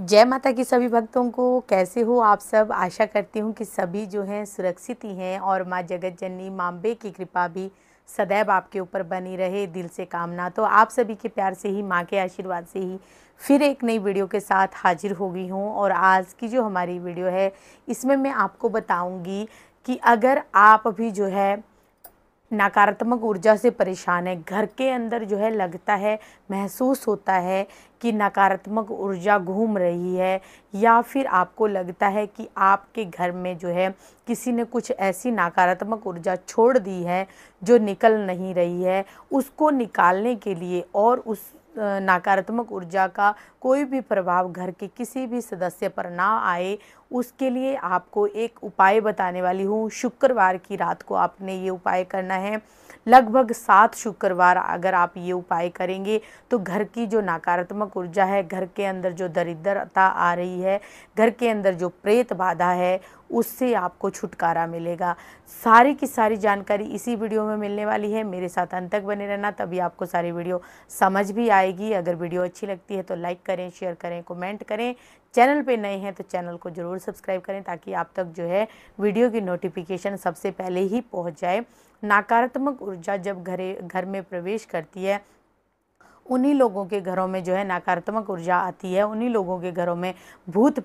जय माता की सभी भक्तों को कैसे हो आप सब आशा करती हूँ कि सभी जो हैं सुरक्षित ही हैं और माँ जगत जननी माम्बे की कृपा भी सदैव आपके ऊपर बनी रहे दिल से कामना तो आप सभी के प्यार से ही माँ के आशीर्वाद से ही फिर एक नई वीडियो के साथ हाजिर हो गई हूँ और आज की जो हमारी वीडियो है इसमें मैं आपको बताऊँगी कि अगर आप अभी जो है नकारात्मक ऊर्जा से परेशान है घर के अंदर जो है लगता है महसूस होता है कि नकारात्मक ऊर्जा घूम रही है या फिर आपको लगता है कि आपके घर में जो है किसी ने कुछ ऐसी नकारात्मक ऊर्जा छोड़ दी है जो निकल नहीं रही है उसको निकालने के लिए और उस नकारात्मक ऊर्जा का कोई भी प्रभाव घर के किसी भी सदस्य पर ना आए उसके लिए आपको एक उपाय बताने वाली हूँ शुक्रवार की रात को आपने ये उपाय करना है लगभग सात शुक्रवार अगर आप ये उपाय करेंगे तो घर की जो नकारात्मक ऊर्जा है घर के अंदर जो दरिद्रता आ रही है घर के अंदर जो प्रेत बाधा है उससे आपको छुटकारा मिलेगा सारी की सारी जानकारी इसी वीडियो में मिलने वाली है मेरे साथ अंत तक बने रहना तभी आपको सारी वीडियो समझ भी आएगी अगर वीडियो अच्छी लगती है तो लाइक करें शेयर करें कमेंट करें चैनल पे नए हैं तो चैनल को ज़रूर सब्सक्राइब करें ताकि आप तक जो है वीडियो की नोटिफिकेशन सबसे पहले ही पहुँच जाए नकारात्मक ऊर्जा जब घरे घर में प्रवेश करती है उन्हीं लोगों के घरों में जो है नकारात्मक ऊर्जा आती है उन्हीं लोगों के घरों में भूत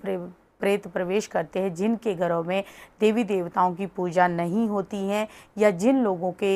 प्रेत प्रवेश करते हैं जिनके घरों में देवी देवताओं की पूजा नहीं होती है या जिन लोगों के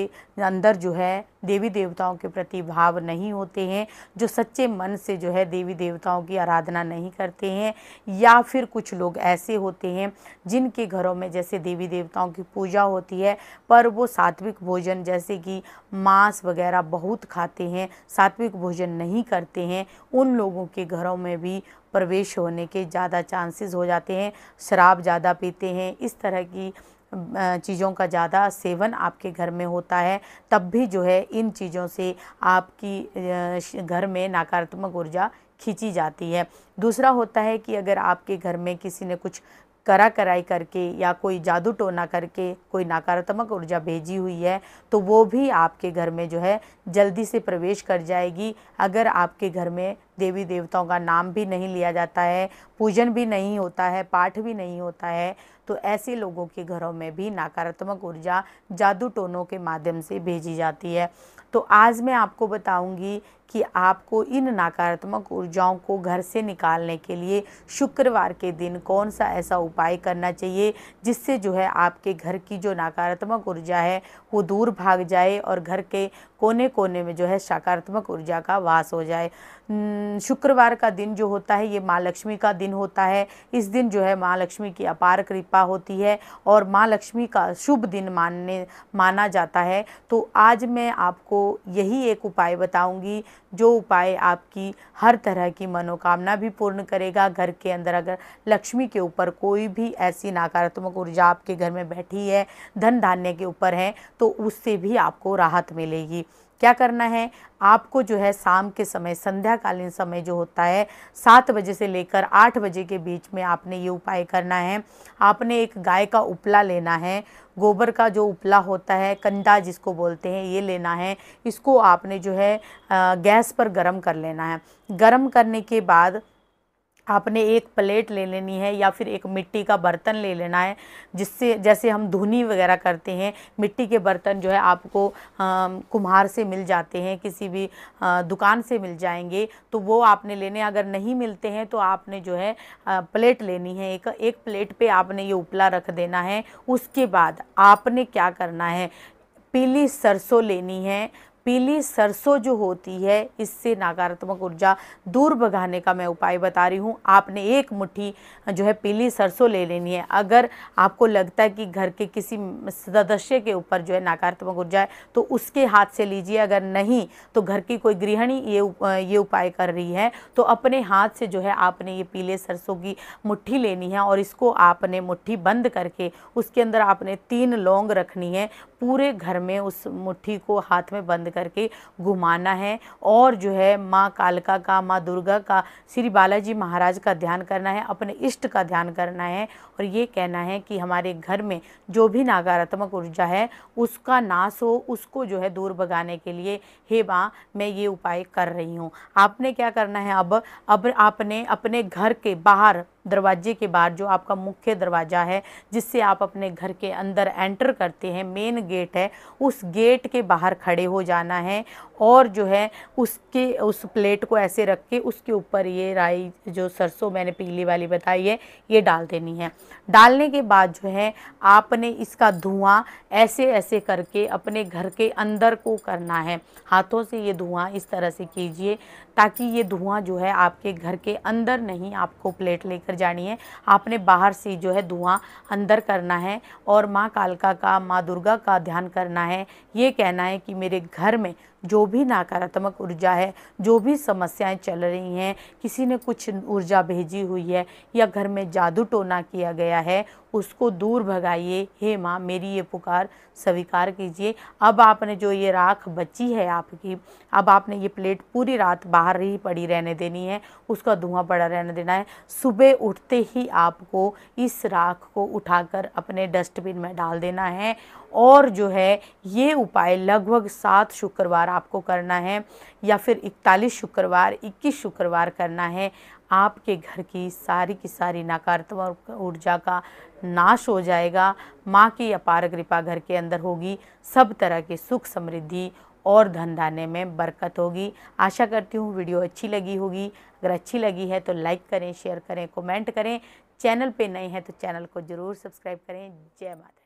अंदर जो है देवी देवताओं के प्रति भाव नहीं होते हैं जो सच्चे मन से जो है देवी देवताओं की आराधना नहीं करते हैं या फिर कुछ लोग ऐसे होते हैं जिनके घरों में जैसे देवी देवताओं की पूजा होती है पर वो सात्विक भोजन जैसे कि मांस वगैरह बहुत खाते हैं सात्विक भोजन नहीं करते हैं उन लोगों के घरों में भी प्रवेश होने के ज़्यादा चांसेस हो जाते हैं शराब ज़्यादा पीते हैं इस तरह की चीज़ों का ज़्यादा सेवन आपके घर में होता है तब भी जो है इन चीज़ों से आपकी घर में नकारात्मक ऊर्जा खींची जाती है दूसरा होता है कि अगर आपके घर में किसी ने कुछ करा कराई करके या कोई जादू टोना करके कोई नकारात्मक ऊर्जा भेजी हुई है तो वो भी आपके घर में जो है जल्दी से प्रवेश कर जाएगी अगर आपके घर में देवी देवताओं का नाम भी नहीं लिया जाता है पूजन भी नहीं होता है पाठ भी नहीं होता है तो ऐसे लोगों के घरों में भी नकारात्मक ऊर्जा जादू टोनों के माध्यम से भेजी जाती है तो आज मैं आपको बताऊंगी कि आपको इन नकारात्मक ऊर्जाओं को घर से निकालने के लिए शुक्रवार के दिन कौन सा ऐसा उपाय करना चाहिए जिससे जो है आपके घर की जो नकारात्मक ऊर्जा है वो दूर भाग जाए और घर के कोने कोने में जो है सकारात्मक ऊर्जा का वास हो जाए शुक्रवार का दिन जो होता है ये माँ लक्ष्मी का दिन होता है इस दिन जो है माँ लक्ष्मी की अपार कृपा होती है और माँ लक्ष्मी का शुभ दिन मानने माना जाता है तो आज मैं आपको यही एक उपाय बताऊंगी जो उपाय आपकी हर तरह की मनोकामना भी पूर्ण करेगा घर के अंदर अगर लक्ष्मी के ऊपर कोई भी ऐसी नकारात्मक ऊर्जा आपके घर में बैठी है धन धान्य के ऊपर है तो तो उससे भी आपको राहत मिलेगी क्या करना है आपको जो है शाम के समय संध्याकालीन समय जो होता है सात बजे से लेकर आठ बजे के बीच में आपने ये उपाय करना है आपने एक गाय का उपला लेना है गोबर का जो उपला होता है कंदा जिसको बोलते हैं ये लेना है इसको आपने जो है गैस पर गर्म कर लेना है गर्म करने के बाद आपने एक प्लेट ले लेनी है या फिर एक मिट्टी का बर्तन ले लेना है जिससे जैसे हम धुनी वगैरह करते हैं मिट्टी के बर्तन जो है आपको आ, कुम्हार से मिल जाते हैं किसी भी आ, दुकान से मिल जाएंगे तो वो आपने लेने अगर नहीं मिलते हैं तो आपने जो है आ, प्लेट लेनी है एक एक प्लेट पे आपने ये उपला रख देना है उसके बाद आपने क्या करना है पीली सरसों लेनी है पीली सरसों जो होती है इससे नकारात्मक ऊर्जा दूर भगाने का मैं उपाय बता रही हूँ आपने एक मुट्ठी जो है पीली सरसों ले लेनी है अगर आपको लगता है कि घर के किसी सदस्य के ऊपर जो है नकारात्मक ऊर्जा है तो उसके हाथ से लीजिए अगर नहीं तो घर की कोई गृहिणी ये ये उपाय कर रही है तो अपने हाथ से जो है आपने ये पीले सरसों की मुट्ठी लेनी है और इसको आपने मुट्ठी बंद करके उसके अंदर आपने तीन लौंग रखनी है पूरे घर में उस मुट्ठी को हाथ में बंद करके घुमाना है और जो है माँ कालका का माँ दुर्गा का श्री बालाजी महाराज का ध्यान करना है अपने इष्ट का ध्यान करना है और ये कहना है कि हमारे घर में जो भी नकारात्मक ऊर्जा है उसका नाश हो उसको जो है दूर भगाने के लिए हे माँ मैं ये उपाय कर रही हूँ आपने क्या करना है अब अब आपने अपने घर के बाहर दरवाजे के बाहर जो आपका मुख्य दरवाज़ा है जिससे आप अपने घर के अंदर एंटर करते हैं मेन गेट है उस गेट के बाहर खड़े हो जाना है और जो है उसके उस प्लेट को ऐसे रख के उसके ऊपर ये राई जो सरसों मैंने पीली वाली बताई है ये डाल देनी है डालने के बाद जो है आपने इसका धुआं ऐसे ऐसे करके अपने घर के अंदर को करना है हाथों से ये धुआं इस तरह से कीजिए ताकि ये धुआं जो है आपके घर के अंदर नहीं आपको प्लेट लेकर जानी है आपने बाहर से जो है धुआं अंदर करना है और माँ कालका का माँ दुर्गा का ध्यान करना है ये कहना है कि मेरे घर में जो भी नकारात्मक ऊर्जा है जो भी समस्याएं चल रही हैं किसी ने कुछ ऊर्जा भेजी हुई है या घर में जादू टोना किया गया है उसको दूर भगाइए हे माँ मेरी ये पुकार स्वीकार कीजिए अब आपने जो ये राख बची है आपकी अब आपने ये प्लेट पूरी रात बाहर ही पड़ी रहने देनी है उसका धुआं पड़ा रहने देना है सुबह उठते ही आपको इस राख को उठाकर अपने डस्टबिन में डाल देना है और जो है ये उपाय लगभग सात शुक्रवार आपको करना है या फिर इकतालीस शुक्रवार इक्कीस शुक्रवार करना है आपके घर की सारी की सारी नकारात्मक ऊर्जा का नाश हो जाएगा माँ की अपार कृपा घर के अंदर होगी सब तरह के सुख समृद्धि और धन धाने में बरकत होगी आशा करती हूँ वीडियो अच्छी लगी होगी अगर अच्छी लगी है तो लाइक करें शेयर करें कमेंट करें चैनल पे नए हैं तो चैनल को ज़रूर सब्सक्राइब करें जय माता